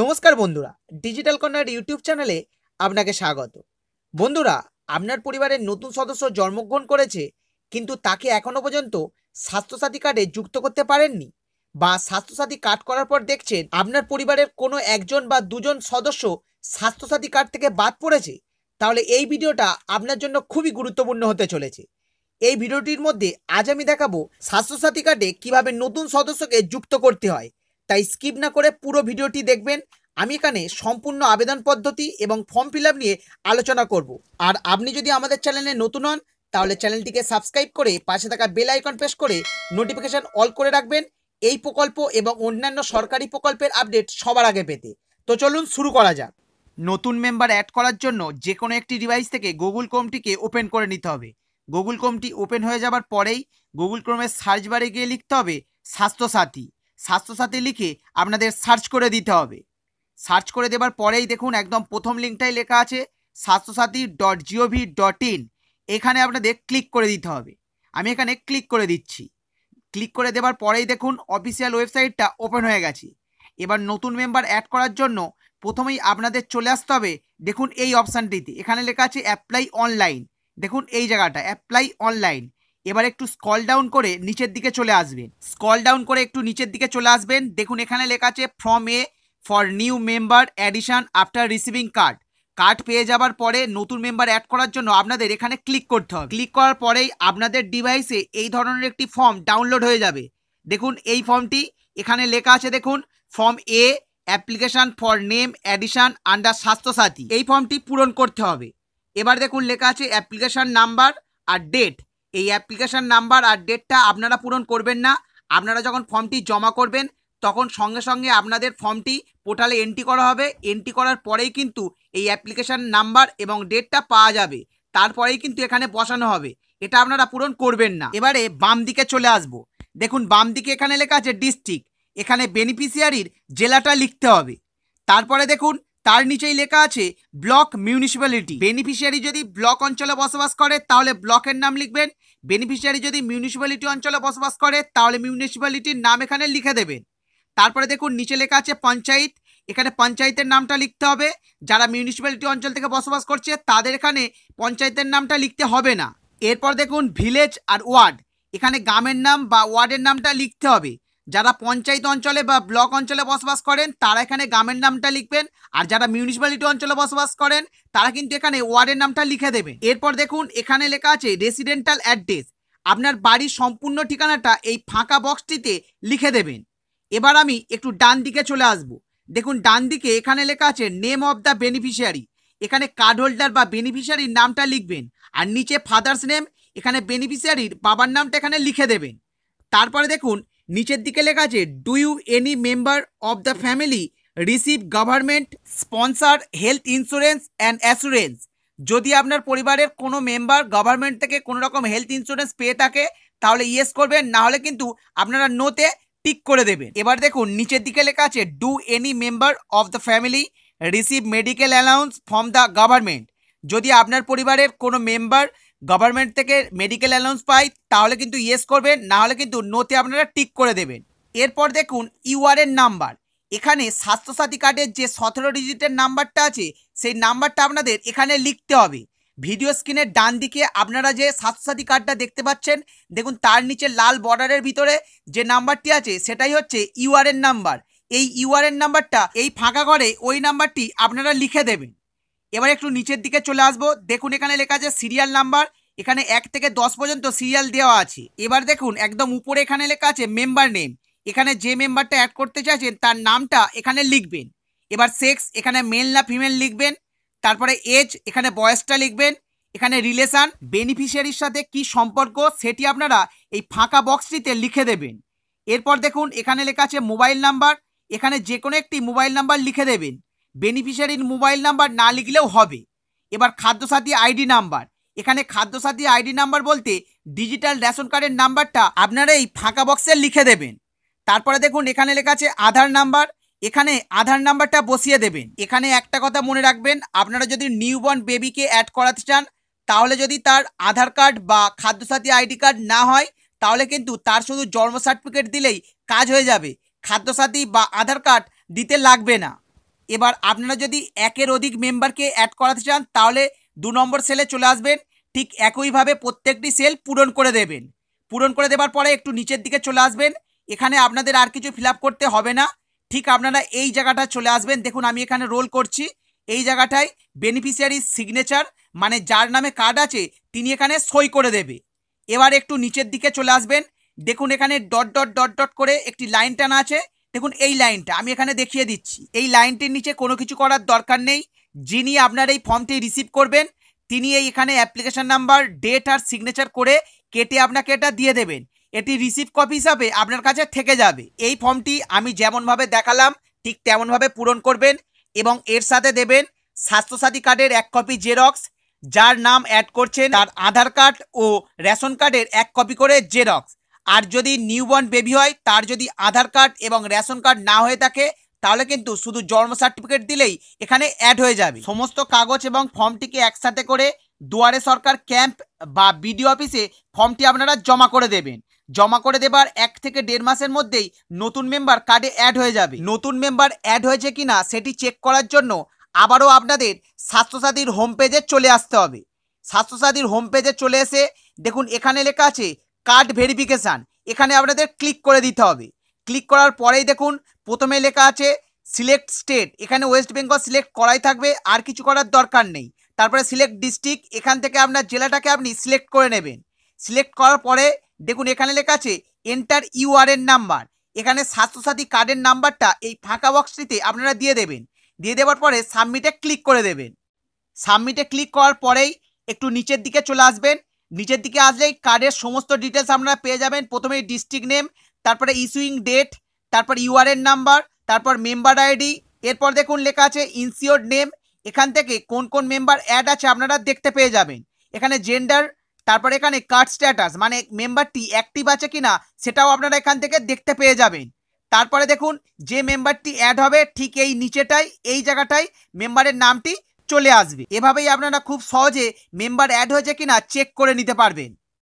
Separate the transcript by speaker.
Speaker 1: নমস্কার বন্ধুরা digital corner YouTube চ্যানেলে আপনাকে স্বাগত বন্ধুরা আপনার পরিবারের নতুন সদস্য জন্মগ্রহণ করেছে কিন্তু তাকে এখনও পর্যন্ত স্বাস্থ্যসাথী কার্ডে যুক্ত করতে পারেননি বা স্বাস্থ্যসাথী কার্ড করার পর দেখছেন আপনার পরিবারের কোনো একজন বা দুজন সদস্য স্বাস্থ্যসাথী কার্ড থেকে বাদ পড়েছে তাহলে এই ভিডিওটা আপনার জন্য খুবই গুরুত্বপূর্ণ হতে চলেছে এই ভিডিওটির মধ্যে আজ আমি দেখাবো স্বাস্থ্যসাথী কার্ডে কিভাবে নতুন সদস্যকে যুক্ত করতে হয় তাই স্কিপ না করে পুরো ভিডিওটি দেখবেন আমি এখানে সম্পূর্ণ আবেদন পদ্ধতি এবং ফর্ম ফিল নিয়ে আলোচনা করব আর আপনি যদি আমাদের চ্যানেলে নতুন হন তাহলে চ্যানেলটিকে সাবস্ক্রাইব করে পাশে থাকা বেল আইকন প্রেস করে নোটিফিকেশান অল করে রাখবেন এই প্রকল্প এবং অন্যান্য সরকারি প্রকল্পের আপডেট সবার আগে পেতে তো চলুন শুরু করা যাক নতুন মেম্বার অ্যাড করার জন্য যে কোনো একটি ডিভাইস থেকে গুগল ক্রোমটিকে ওপেন করে নিতে হবে গুগল ক্রোমটি ওপেন হয়ে যাবার পরেই গুগল ক্রোমের সার্চ বারে গিয়ে লিখতে হবে স্বাস্থ্যসাথী স্বাস্থ্যসাথী লিখে আপনাদের সার্চ করে দিতে হবে সার্চ করে দেবার পরেই দেখুন একদম প্রথম লিঙ্কটাই লেখা আছে Swasthyasathi dot gov dot in এখানে আপনাদের ক্লিক করে দিতে হবে আমি এখানে ক্লিক করে দিচ্ছি ক্লিক করে দেবার পরেই দেখুন অফিসিয়াল ওয়েবসাইটটা ওপেন হয়ে গেছে এবার নতুন মেম্বার অ্যাড করার জন্য প্রথমেই আপনাদের চলে আসতে হবে দেখুন এই অপশানটিতে এখানে লেখা আছে অ্যাপ্লাই অনলাইন দেখুন এই জায়গাটা অ্যাপ্লাই অনলাইন এবার একটু স্কল ডাউন করে নিচের দিকে চলে আসবেন স্কল ডাউন করে একটু নিচের দিকে চলে আসবেন দেখুন এখানে লেখা আছে form A for new member addition after receiving card card পেয়ে যাবার পরে নতুন মেম্বার অ্যাড করার জন্য আপনাদের এখানে ক্লিক করতে হবে ক্লিক করার পরেই আপনাদের ডিভাইসে এই ধরনের একটি ফর্ম ডাউনলোড হয়ে যাবে দেখুন এই ফর্মটি এখানে লেখা আছে দেখুন form A application for name addition under Swasthyasathi এই ফর্মটি পূরণ করতে হবে এবার দেখুন লেখা আছে অ্যাপ্লিকেশান নাম্বার আর ডেট এই অ্যাপ্লিকেশান নাম্বার আর ডেটটা আপনারা পূরণ করবেন না আপনারা যখন ফর্মটি জমা করবেন তখন সঙ্গে সঙ্গে আপনাদের ফর্মটি পোর্টালে এন্ট্রি করা হবে এন্ট্রি করার পরেই কিন্তু এই অ্যাপ্লিকেশান নাম্বার এবং ডেটটা পাওয়া যাবে তারপরেই কিন্তু এখানে বসানো হবে এটা আপনারা পূরণ করবেন না এবারে বাম দিকে চলে আসব দেখুন বাম দিকে এখানে লেখা আছে ডিস্ট্রিক্ট এখানে বেনিফিসিয়ারির জেলাটা লিখতে হবে তারপরে দেখুন তার নিচেই লেখা আছে ব্লক মিউনিসিপ্যালিটি বেনিফিশিয়ারি যদি ব্লক অঞ্চলে বসবাস করে তাহলে ব্লকের নাম লিখবেন বেনিফিশিয়ারি যদি মিউনিসিপ্যালিটি অঞ্চলে বসবাস করে তাহলে মিউনিসিপ্যালিটির নাম এখানে লিখে দেবেন তারপরে দেখুন নিচে লেখা আছে পঞ্চায়েত এখানে পঞ্চায়েতের নামটা লিখতে হবে যারা মিউনিসিপ্যালিটি অঞ্চল থেকে বসবাস করছে তাদের এখানে পঞ্চায়েতের নামটা লিখতে হবে না এরপর দেখুন ভিলেজ আর ওয়ার্ড এখানে গ্রামের নাম বা ওয়ার্ডের নামটা লিখতে হবে যারা পঞ্চায়েত অঞ্চলে বা ব্লক অঞ্চলে বসবাস করেন তারা এখানে গ্রামের নামটা লিখবেন আর যারা মিউনিসিপ্যালিটি অঞ্চলে বসবাস করেন তারা কিন্তু এখানে ওয়ার্ডের নামটা লিখে দেবেন এরপর দেখুন এখানে লেখা আছে রেসিডেন্টাল অ্যাড্রেস আপনার বাড়ির সম্পূর্ণ ঠিকানাটা এই ফাঁকা বক্সটিতে লিখে দেবেন এবার আমি একটু ডান দিকে চলে আসব দেখুন ডান দিকে এখানে লেখা আছে নেম অফ দ্য বেনিফিশিয়ারি এখানে কার্ড হোল্ডার বা বেনিফিশিয়ারির নামটা লিখবেন আর নিচে ফাদার্স নেম এখানে বেনিফিশিয়ারির বাবার নামটা এখানে লিখে দেবেন তারপরে দেখুন নিচের দিকে লেখা আছে do you any member of the family receive government sponsor health insurance and assurance যদি আপনার পরিবারের কোনো মেম্বার গভর্নমেন্ট থেকে কোনো রকম হেলথ ইন্স্যুরেন্স পেয়ে থাকে তাহলে ইয়েস করবেন না হলে কিন্তু আপনারা নোতে টিক করে দেবেন এবার দেখুন নিচের দিকে লেখা আছে do any member of the family receive medical allowance from the government যদি আপনার পরিবারের কোনো মেম্বার গভর্নমেন্ট থেকে মেডিকেল অ্যালাউন্স পাই তাহলে কিন্তু ইয়েস করবেন না হলে কিন্তু নোতে আপনারা টিক করে দেবেন এরপর দেখুন ইউআরএন নাম্বার এখানে স্বাস্থ্যসাথী কার্ডের যে সতেরো ডিজিটের নাম্বারটা আছে সেই নাম্বারটা আপনাদের এখানে লিখতে হবে ভিডিও স্ক্রিনের ডান দিকে আপনারা যে স্বাস্থ্যসাথী কার্ডটা দেখতে পাচ্ছেন দেখুন তার নিচে লাল বর্ডারের ভিতরে যে নাম্বারটি আছে সেটাই হচ্ছে ইউআরএন নাম্বার এই ইউআরএন নাম্বারটা এই ফাঁকা ঘরে ওই নাম্বারটি আপনারা লিখে দেবেন এবার একটু নিচের দিকে চলে আসবো দেখুন এখানে লেখা আছে সিরিয়াল নাম্বার এখানে এক থেকে দশ পর্যন্ত সিরিয়াল দেওয়া আছে এবার দেখুন একদম উপরে এখানে লেখা আছে মেম্বার নেম এখানে যে মেম্বারটা অ্যাড করতে চাইছেন তার নামটা এখানে লিখবেন এবার সেক্স এখানে মেল না ফিমেল লিখবেন তারপরে এজ এখানে বয়সটা লিখবেন এখানে রিলেশান বেনিফিশিয়ারির সাথে কি সম্পর্ক সেটি আপনারা এই ফাঁকা বক্সটিতে লিখে দেবেন এরপর দেখুন এখানে লেখা আছে মোবাইল নাম্বার এখানে যে কোনো একটি মোবাইল নাম্বার লিখে দেবেন বেনিফিশিয়ারির মোবাইল নাম্বার না লিখলেও হবে এবার খাদ্যসাথী আইডি নাম্বার এখানে খাদ্যসাথী আইডি নাম্বার বলতে ডিজিটাল রেশন কার্ডের নাম্বারটা আপনারা এই ফাঁকা বক্সে লিখে দেবেন তারপরে দেখুন এখানে লেখা আছে আধার নাম্বার এখানে আধার নাম্বারটা বসিয়ে দেবেন এখানে একটা কথা মনে রাখবেন আপনারা যদি নিউবর্ন বেবিকে অ্যাড করাতে চান তাহলে যদি তার আধার কার্ড বা খাদ্যসাথী আইডি কার্ড না হয় তাহলে কিন্তু তার শুধু জন্ম সার্টিফিকেট দিলেই কাজ হয়ে যাবে খাদ্যসাথী বা আধার কার্ড দিতে লাগবে না এবার আপনারা যদি একের অধিক মেম্বারকে অ্যাড করাতে চান তাহলে দু নম্বর সেলে চলে আসবেন ঠিক একইভাবে প্রত্যেকটি সেল পূরণ করে দেবেন পূরণ করে দেবার পরে একটু নিচের দিকে চলে আসবেন এখানে আপনাদের আর কিছু ফিল করতে হবে না ঠিক আপনারা এই জায়গাটা চলে আসবেন দেখুন আমি এখানে রোল করছি এই জায়গাটায় বেনিফিশিয়ারি সিগনেচার মানে যার নামে কার্ড আছে তিনি এখানে সই করে দেবে এবার একটু নিচের দিকে চলে আসবেন দেখুন এখানে ডট ডট ডট ডট করে একটি লাইন টানা আছে দেখুন এই লাইনটা আমি এখানে দেখিয়ে দিচ্ছি এই লাইনটির নিচে কোনো কিছু করার দরকার নেই যিনি আপনার এই ফর্মটি রিসিভ করবেন তিনি এই এখানে অ্যাপ্লিকেশান নাম্বার ডেট আর সিগনেচার করে কেটে আপনাকে এটা দিয়ে দেবেন এটি রিসিভ কপি হিসাবে আপনার কাছে থেকে যাবে এই ফর্মটি আমি যেমনভাবে দেখালাম ঠিক তেমনভাবে পূরণ করবেন এবং এর সাথে দেবেন স্বাস্থ্যসাথী কার্ডের এক কপি জেরক্স যার নাম অ্যাড করছেন তার আধার কার্ড ও রেশন কার্ডের এক কপি করে জেরক্স আর যদি নিউবর্ন বেবি হয় তার যদি আধার কার্ড এবং রেশন কার্ড না হয়ে থাকে তাহলে কিন্তু শুধু জন্ম সার্টিফিকেট দিলেই এখানে অ্যাড হয়ে যাবে সমস্ত কাগজ এবং ফর্মটিকে একসাথে করে দুয়ারে সরকার ক্যাম্প বা বিডিও অফিসে ফর্মটি আপনারা জমা করে দেবেন জমা করে দেবার এক থেকে দেড় মাসের মধ্যেই নতুন মেম্বার কার্ডে অ্যাড হয়ে যাবে নতুন মেম্বার অ্যাড হয়েছে কি না সেটি চেক করার জন্য আবারও আপনাদের স্বাস্থ্যসাথীর হোম পেজে চলে আসতে হবে স্বাস্থ্যসাথীর হোম পেজে চলে এসে দেখুন এখানে লেখা আছে কার্ড ভেরিফিকেশান এখানে আপনাদের ক্লিক করে দিতে হবে ক্লিক করার পরেই দেখুন প্রথমে লেখা আছে সিলেক্ট স্টেট এখানে ওয়েস্ট বেঙ্গল সিলেক্ট করাই থাকবে আর কিছু করার দরকার নেই তারপরে সিলেক্ট ডিস্ট্রিক্ট এখান থেকে আপনার জেলাটাকে আপনি সিলেক্ট করে নেবেন সিলেক্ট করার পরে দেখুন এখানে লেখা আছে এন্টার ইউআরএন নাম্বার এখানে স্বাস্থ্যসাথী কার্ডের নাম্বারটা এই ফাঁকা বক্সটিতে আপনারা দিয়ে দেবেন দিয়ে দেওয়ার পরে সাবমিটে ক্লিক করে দেবেন সাবমিটে ক্লিক করার পরেই একটু নিচের দিকে চলে আসবেন নিচের দিকে আসলেই কার্ডের সমস্ত ডিটেলস আপনারা পেয়ে যাবেন প্রথমে ডিস্ট্রিক্ট নেম তারপরে ইস্যুইং ডেট তারপর ইউআরএন নাম্বার তারপর মেম্বার আইডি এরপর দেখুন লেখা আছে ইনসিওর নেম এখান থেকে কোন কোন মেম্বার অ্যাড আছে আপনারা দেখতে পেয়ে যাবেন এখানে জেন্ডার তারপর এখানে কার্ড স্ট্যাটাস মানে মেম্বারটি অ্যাক্টিভ আছে কি না সেটাও আপনারা এখান থেকে দেখতে পেয়ে যাবেন তারপরে দেখুন যে মেম্বারটি অ্যাড হবে ঠিক এই নিচেটাই এই জায়গাটাই মেম্বারের নামটি চলে আসবে এভাবেই আপনারা খুব সহজে মেম্বার অ্যাড হয়েছে কিনা চেক করে নিতে পারবেন